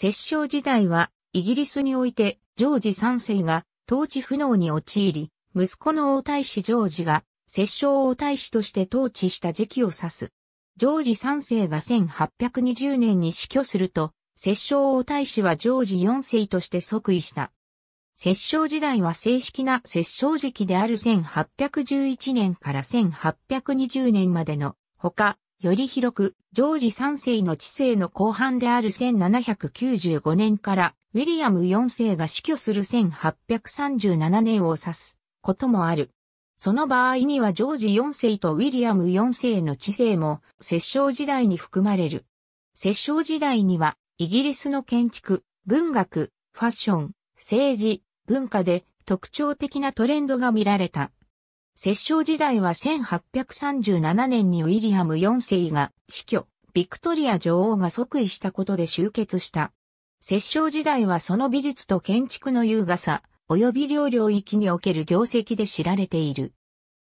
摂政時代は、イギリスにおいて、ジョージ三世が、統治不能に陥り、息子の王太子ジョージが、摂政王太子として統治した時期を指す。ジョージ三世が1820年に死去すると、摂政王太子はジョージ四世として即位した。摂政時代は正式な摂政時期である1811年から1820年までの、他、より広く、ジョージ3世の治世の後半である1795年から、ウィリアム4世が死去する1837年を指すこともある。その場合にはジョージ4世とウィリアム4世の治世も、摂政時代に含まれる。摂政時代には、イギリスの建築、文学、ファッション、政治、文化で特徴的なトレンドが見られた。摂政時代は1837年にウィリアム4世が死去、ビクトリア女王が即位したことで終結した。摂政時代はその美術と建築の優雅さ、及び両領域における業績で知られている。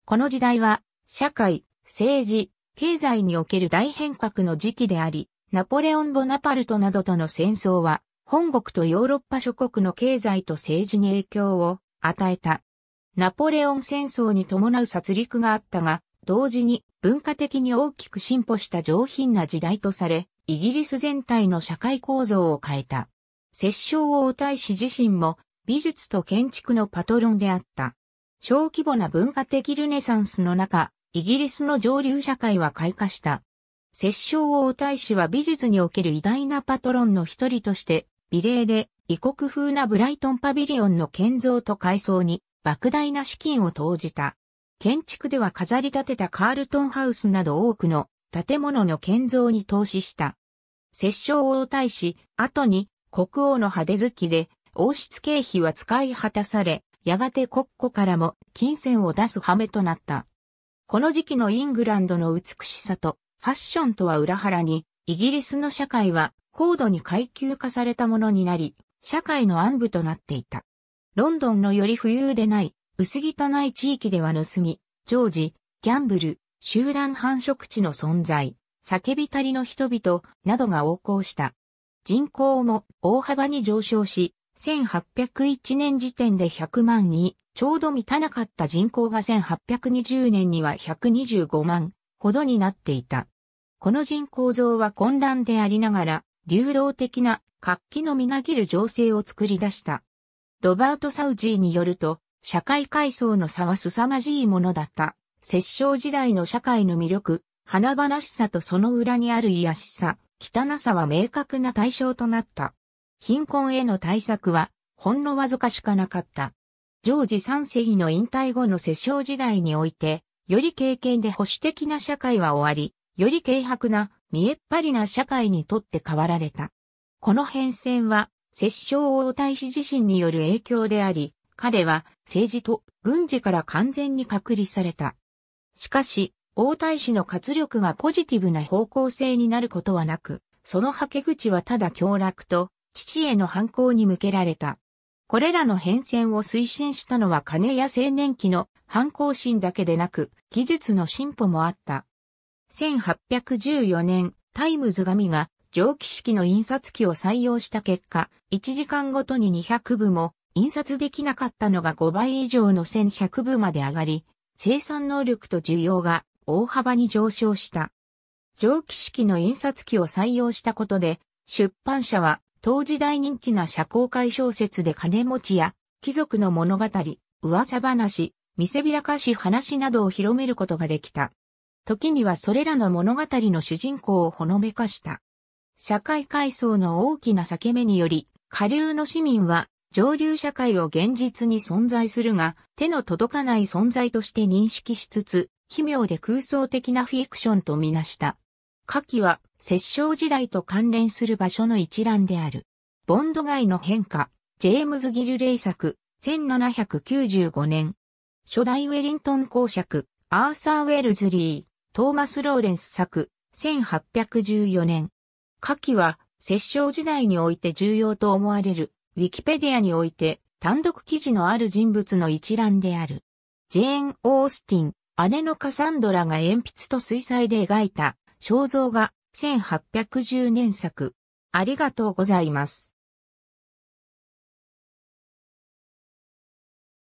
この時代は、社会、政治、経済における大変革の時期であり、ナポレオン・ボナパルトなどとの戦争は、本国とヨーロッパ諸国の経済と政治に影響を与えた。ナポレオン戦争に伴う殺戮があったが、同時に文化的に大きく進歩した上品な時代とされ、イギリス全体の社会構造を変えた。摂政王太子自身も美術と建築のパトロンであった。小規模な文化的ルネサンスの中、イギリスの上流社会は開花した。摂政王太子は美術における偉大なパトロンの一人として、美麗で異国風なブライトンパビリオンの建造と改装に莫大な資金を投じた。建築では飾り立てたカールトンハウスなど多くの建物の建造に投資した。摂政王太子、後に国王の派手好きで王室経費は使い果たされ、やがて国庫からも金銭を出す羽目となった。この時期のイングランドの美しさとファッションとは裏腹に、イギリスの社会は高度に階級化されたものになり、社会の暗部となっていた。ロンドンのより富裕でない、薄汚い地域では盗み、常時、ギャンブル、集団繁殖地の存在、叫びたりの人々などが横行した。人口も大幅に上昇し、1801年時点で100万に、ちょうど満たなかった人口が1820年には125万ほどになっていた。この人口増は混乱でありながら、流動的な活気のみなぎる情勢を作り出した。ロバート・サウジーによると、社会階層の差は凄まじいものだった。摂政時代の社会の魅力、華々しさとその裏にある癒しさ、汚さは明確な対象となった。貧困への対策は、ほんのわずかしかなかった。ジョージ3世の引退後の摂政時代において、より経験で保守的な社会は終わり、より軽薄な、見えっぱりな社会にとって変わられた。この変遷は、摂政王太子自身による影響であり、彼は政治と軍事から完全に隔離された。しかし、王太子の活力がポジティブな方向性になることはなく、その吐け口はただ凶楽と父への反抗に向けられた。これらの変遷を推進したのは金や青年期の反抗心だけでなく、技術の進歩もあった。1814年、タイムズ紙が蒸気式の印刷機を採用した結果、1時間ごとに200部も印刷できなかったのが5倍以上の1100部まで上がり、生産能力と需要が大幅に上昇した。蒸気式の印刷機を採用したことで、出版社は当時大人気な社交界小説で金持ちや貴族の物語、噂話、見せびらかし話などを広めることができた。時にはそれらの物語の主人公をほのめかした。社会階層の大きな裂け目により、下流の市民は上流社会を現実に存在するが、手の届かない存在として認識しつつ、奇妙で空想的なフィクションとみなした。下記は、摂政時代と関連する場所の一覧である。ボンド街の変化、ジェームズ・ギルレイ作、1795年。初代ウェリントン公爵、アーサー・ウェルズリー、トーマス・ローレンス作、1814年。下記は、摂政時代において重要と思われる、ウィキペディアにおいて、単独記事のある人物の一覧である。ジェーン・オースティン、姉のカサンドラが鉛筆と水彩で描いた肖像画、1810年作。ありがとうございます。